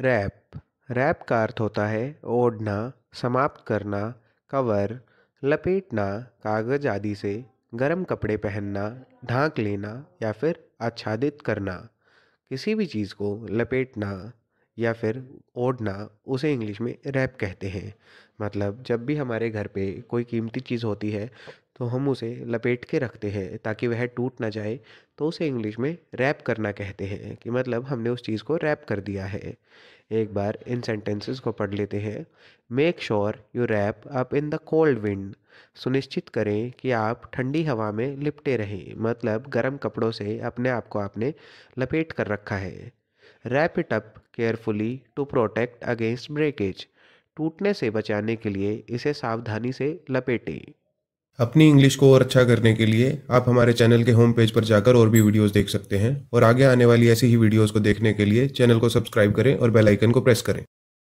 rap rap का अर्थ होता है ओढ़ना समाप्त करना कवर लपेटना कागज आदि से गर्म कपड़े पहनना ढाँक लेना या फिर आच्छादित करना किसी भी चीज़ को लपेटना या फिर ओढ़ना उसे इंग्लिश में रैप कहते हैं मतलब जब भी हमारे घर पे कोई कीमती चीज़ होती है तो हम उसे लपेट के रखते हैं ताकि वह टूट ना जाए तो उसे इंग्लिश में रैप करना कहते हैं कि मतलब हमने उस चीज़ को रैप कर दिया है एक बार इन सेंटेंसेस को पढ़ लेते हैं make sure you wrap up in the cold wind सुनिश्चित करें कि आप ठंडी हवा में लिपटे रहें मतलब गर्म कपड़ों से अपने आप को आपने लपेट कर रखा है wrap it up carefully to protect against breakage टूटने से बचाने के लिए इसे सावधानी से लपेटें अपनी इंग्लिश को और अच्छा करने के लिए आप हमारे चैनल के होम पेज पर जाकर और भी वीडियोस देख सकते हैं और आगे आने वाली ऐसी ही वीडियोस को देखने के लिए चैनल को सब्सक्राइब करें और बेल आइकन को प्रेस करें